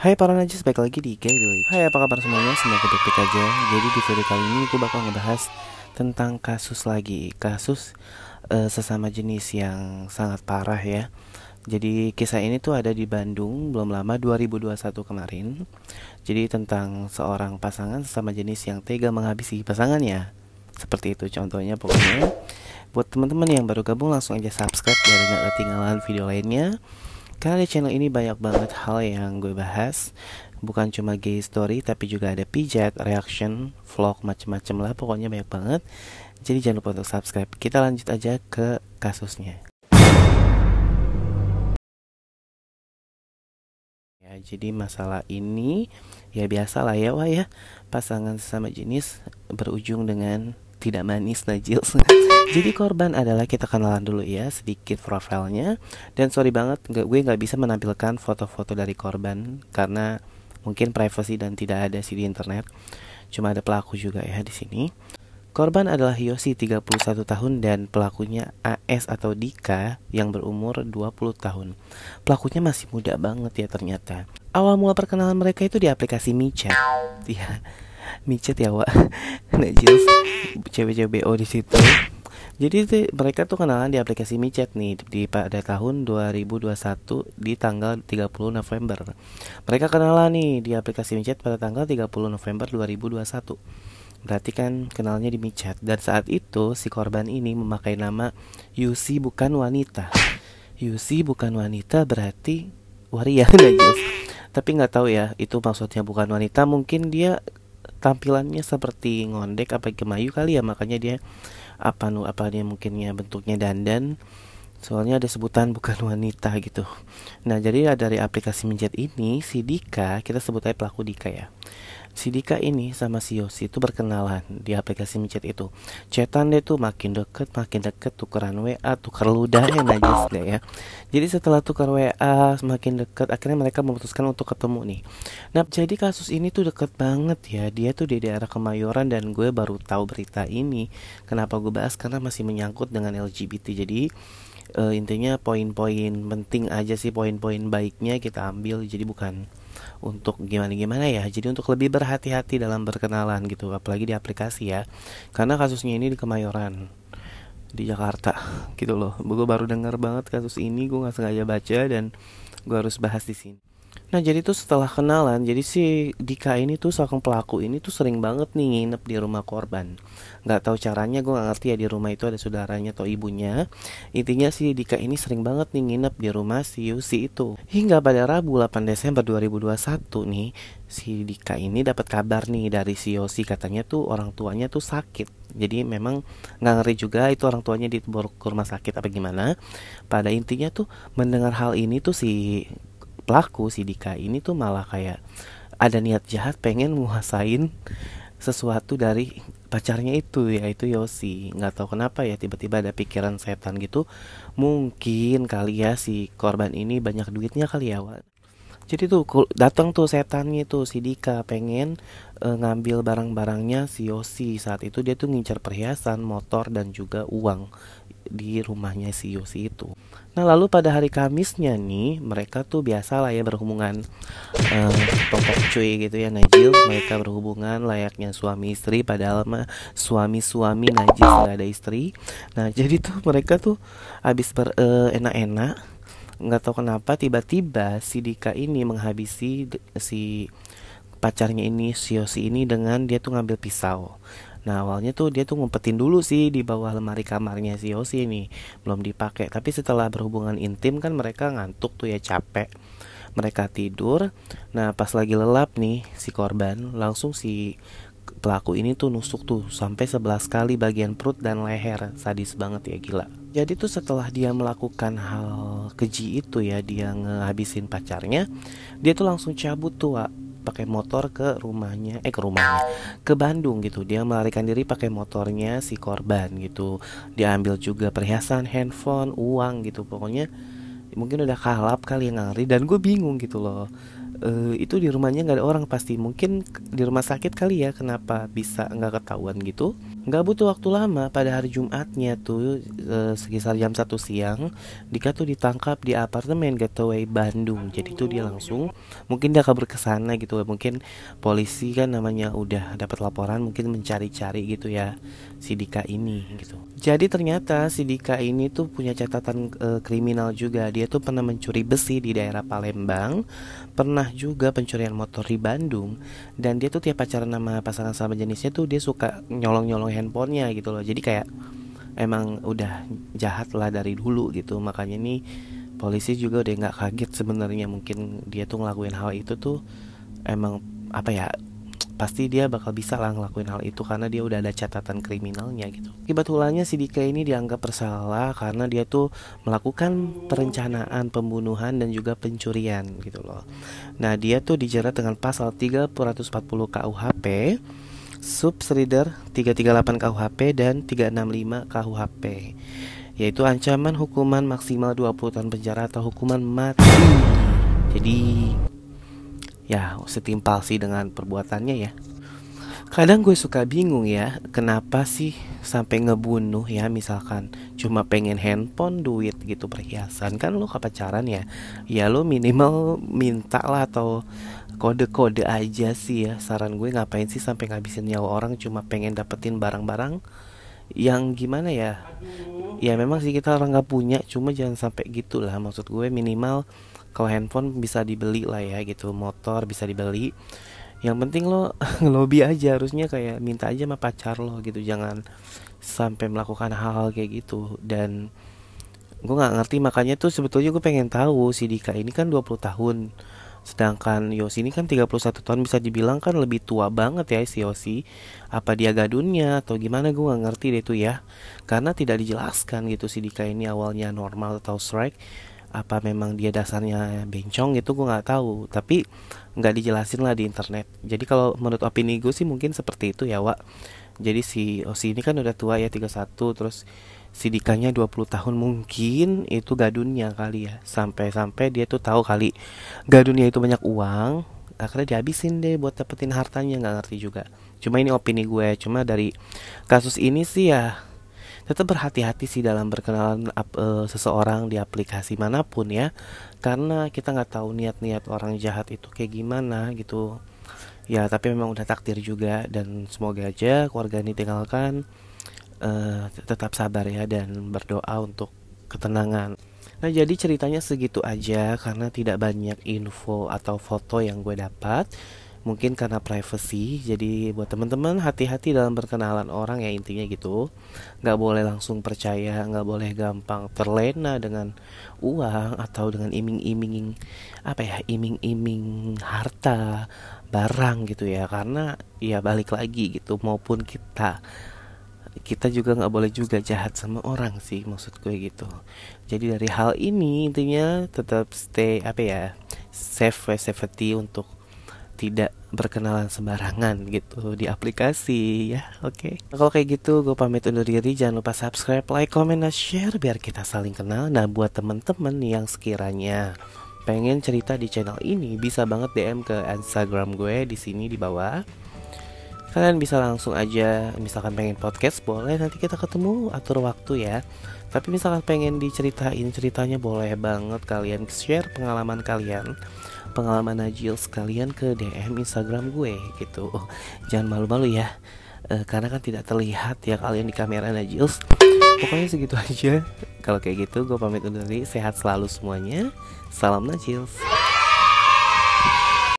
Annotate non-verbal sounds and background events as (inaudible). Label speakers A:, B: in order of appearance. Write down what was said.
A: Hai para najis, balik lagi di Gay Village Hai apa kabar semuanya, semoga baik-baik aja Jadi di video kali ini aku bakal ngebahas tentang kasus lagi Kasus uh, sesama jenis yang sangat parah ya Jadi kisah ini tuh ada di Bandung belum lama 2021 kemarin Jadi tentang seorang pasangan sesama jenis yang tega menghabisi pasangannya Seperti itu contohnya pokoknya Buat teman-teman yang baru gabung langsung aja subscribe biar gak ketinggalan video lainnya karena di channel ini banyak banget hal yang gue bahas Bukan cuma gay story tapi juga ada pijat, reaction, vlog, macem-macem lah Pokoknya banyak banget Jadi jangan lupa untuk subscribe Kita lanjut aja ke kasusnya Ya, jadi masalah ini ya biasa lah ya wah ya pasangan sesama jenis berujung dengan tidak manis Najil. jadi korban adalah kita kenalan dulu ya sedikit profilnya dan sorry banget gue nggak bisa menampilkan foto-foto dari korban karena mungkin privacy dan tidak ada sih di internet cuma ada pelaku juga ya di sini Korban adalah Yosi 31 tahun dan pelakunya AS atau Dika yang berumur 20 tahun. Pelakunya masih muda banget ya ternyata. Awal mula perkenalan mereka itu di aplikasi MiChat. Ya, micet ya wa (laughs) nah jelas cewek-cewek BO di situ jadi mereka tuh kenalan di aplikasi micet nih di pada tahun 2021 di tanggal 30 November. Mereka kenalan nih di aplikasi micet pada tanggal 30 November 2021. Berarti kan kenalnya di micet dan saat itu si korban ini memakai nama Yusi bukan wanita. Yusi bukan wanita berarti
B: waria (laughs) ya,
A: Tapi nggak tahu ya itu maksudnya bukan wanita mungkin dia tampilannya seperti ngondek apa gemayu kali ya makanya dia apa nu apa dia mungkinnya bentuknya dandan soalnya ada sebutan (laughs) bukan wanita gitu nah jadi ya, dari aplikasi mijat ini si Dika kita sebut aja pelaku Dika ya si Dika ini sama si Yosi itu berkenalan di aplikasi micet itu chatan deh tuh makin deket makin deket tukeran WA tukar ludah ya deh ya jadi setelah tukar WA semakin deket akhirnya mereka memutuskan untuk ketemu nih nah jadi kasus ini tuh deket banget ya dia tuh di daerah Kemayoran dan gue baru tahu berita ini kenapa gue bahas karena masih menyangkut dengan LGBT jadi uh, intinya poin-poin penting aja sih poin-poin baiknya kita ambil jadi bukan untuk gimana gimana ya jadi untuk lebih berhati-hati dalam berkenalan gitu apalagi di aplikasi ya karena kasusnya ini di Kemayoran di Jakarta gitu loh gue baru dengar banget kasus ini gue nggak sengaja baca dan gue harus bahas di sini Nah jadi tuh setelah kenalan, jadi si Dika ini tuh seorang pelaku ini tuh sering banget nih nginep di rumah korban. Gak tahu caranya, gue gak ngerti ya di rumah itu ada saudaranya atau ibunya. Intinya si Dika ini sering banget nih nginep di rumah si Yusi itu. Hingga pada Rabu 8 Desember 2021 nih, si Dika ini dapat kabar nih dari si Yosi katanya tuh orang tuanya tuh sakit jadi memang nggak ngeri juga itu orang tuanya dibawa ke rumah sakit apa gimana pada intinya tuh mendengar hal ini tuh si pelaku si Dika ini tuh malah kayak ada niat jahat pengen menguasain sesuatu dari pacarnya itu yaitu Yosi nggak tahu kenapa ya tiba-tiba ada pikiran setan gitu mungkin kali ya si korban ini banyak duitnya kali ya Wak jadi tuh datang tuh setannya tuh si Dika pengen uh, ngambil barang-barangnya si Yosi saat itu dia tuh ngincar perhiasan motor dan juga uang di rumahnya si Yosi itu nah lalu pada hari Kamisnya nih mereka tuh biasa lah ya berhubungan uh, topok cuy gitu ya Najil mereka berhubungan layaknya suami istri padahal mah suami-suami Najil nggak ada istri nah (laughs) jadi tuh mereka tuh habis ber, eh, enak-enak nggak tahu kenapa tiba-tiba si Dika ini menghabisi si pacarnya ini si Yosi ini dengan dia tuh ngambil pisau Nah awalnya tuh dia tuh ngumpetin dulu sih di bawah lemari kamarnya si Yosi ini belum dipakai. Tapi setelah berhubungan intim kan mereka ngantuk tuh ya capek. Mereka tidur. Nah pas lagi lelap nih si korban langsung si pelaku ini tuh nusuk tuh sampai 11 kali bagian perut dan leher. Sadis banget ya gila jadi tuh setelah dia melakukan hal keji itu ya dia ngehabisin pacarnya dia tuh langsung cabut tuh Wak pakai motor ke rumahnya eh ke rumahnya ke Bandung gitu dia melarikan diri pakai motornya si korban gitu dia ambil juga perhiasan handphone uang gitu pokoknya mungkin udah kalap kali yang ngari dan gue bingung gitu loh e, itu di rumahnya nggak ada orang pasti mungkin di rumah sakit kali ya kenapa bisa nggak ketahuan gitu nggak butuh waktu lama pada hari Jumatnya tuh e, sekitar jam 1 siang Dika tuh ditangkap di apartemen getaway Bandung jadi tuh dia langsung mungkin dia kabur ke sana gitu mungkin polisi kan namanya udah dapat laporan mungkin mencari-cari gitu ya si Dika ini gitu jadi ternyata si Dika ini tuh punya catatan e, kriminal juga dia tuh pernah mencuri besi di daerah Palembang pernah juga pencurian motor di Bandung dan dia tuh tiap pacaran sama pasangan sama jenisnya tuh dia suka nyolong-nyolong atau handphonenya gitu loh jadi kayak emang udah jahat lah dari dulu gitu makanya ini polisi juga udah nggak kaget sebenarnya mungkin dia tuh ngelakuin hal itu tuh emang apa ya pasti dia bakal bisa lah ngelakuin hal itu karena dia udah ada catatan kriminalnya gitu. Akibat ulahnya si Dika ini dianggap bersalah karena dia tuh melakukan perencanaan pembunuhan dan juga pencurian gitu loh. Nah, dia tuh dijerat dengan pasal 340 KUHP Subsreader 338 KUHP dan 365 KUHP yaitu ancaman hukuman maksimal 20 tahun penjara atau hukuman mati. Jadi ya setimpal sih dengan perbuatannya ya kadang gue suka bingung ya kenapa sih sampai ngebunuh ya misalkan cuma pengen handphone duit gitu perhiasan kan lo pacaran ya ya lo minimal minta lah atau kode-kode aja sih ya saran gue ngapain sih sampai ngabisin nyawa orang cuma pengen dapetin barang-barang yang gimana ya ya memang sih kita orang gak punya cuma jangan sampai lah maksud gue minimal kalau handphone bisa dibeli lah ya gitu motor bisa dibeli yang penting lo (laughs) ngelobi aja harusnya kayak minta aja sama pacar lo gitu jangan sampai melakukan hal-hal kayak gitu dan gue nggak ngerti makanya tuh sebetulnya gue pengen tahu si Dika ini kan 20 tahun sedangkan Yosi ini kan 31 tahun bisa dibilang kan lebih tua banget ya si Yosi apa dia gadunnya atau gimana gue nggak ngerti deh tuh ya karena tidak dijelaskan gitu si Dika ini awalnya normal atau strike apa memang dia dasarnya bencong itu gue nggak tahu tapi nggak dijelasin lah di internet jadi kalau menurut opini gue sih mungkin seperti itu ya wa jadi si Osi ini kan udah tua ya 31 terus si Dikanya 20 tahun mungkin itu gadunnya kali ya sampai-sampai dia tuh tahu kali gadunnya itu banyak uang akhirnya dihabisin deh buat dapetin hartanya nggak ngerti juga cuma ini opini gue ya, cuma dari kasus ini sih ya tetap berhati-hati sih dalam berkenalan ap, e, seseorang di aplikasi manapun ya karena kita nggak tahu niat-niat orang jahat itu kayak gimana gitu ya tapi memang udah takdir juga dan semoga aja keluarga ini tinggalkan e, tetap sabar ya dan berdoa untuk ketenangan Nah jadi ceritanya segitu aja karena tidak banyak info atau foto yang gue dapat mungkin karena privacy jadi buat teman-teman hati-hati dalam perkenalan orang ya intinya gitu nggak boleh langsung percaya nggak boleh gampang terlena dengan uang atau dengan iming-iming apa ya iming-iming harta barang gitu ya karena ya balik lagi gitu maupun kita kita juga nggak boleh juga jahat sama orang sih maksud gue gitu jadi dari hal ini intinya tetap stay apa ya safe safety untuk tidak berkenalan sembarangan gitu di aplikasi ya oke okay. kalau kayak gitu gue pamit undur diri jangan lupa subscribe like comment dan share biar kita saling kenal nah buat temen-temen yang sekiranya pengen cerita di channel ini bisa banget DM ke Instagram gue di sini di bawah kalian bisa langsung aja misalkan pengen podcast boleh nanti kita ketemu atur waktu ya tapi misalkan pengen diceritain ceritanya boleh banget kalian share pengalaman kalian pengalaman Najil sekalian ke DM Instagram gue gitu jangan malu-malu ya Uh, karena kan tidak terlihat ya kalian di kamera Najil pokoknya segitu aja kalau kayak gitu gue pamit undur diri sehat selalu semuanya salam Najil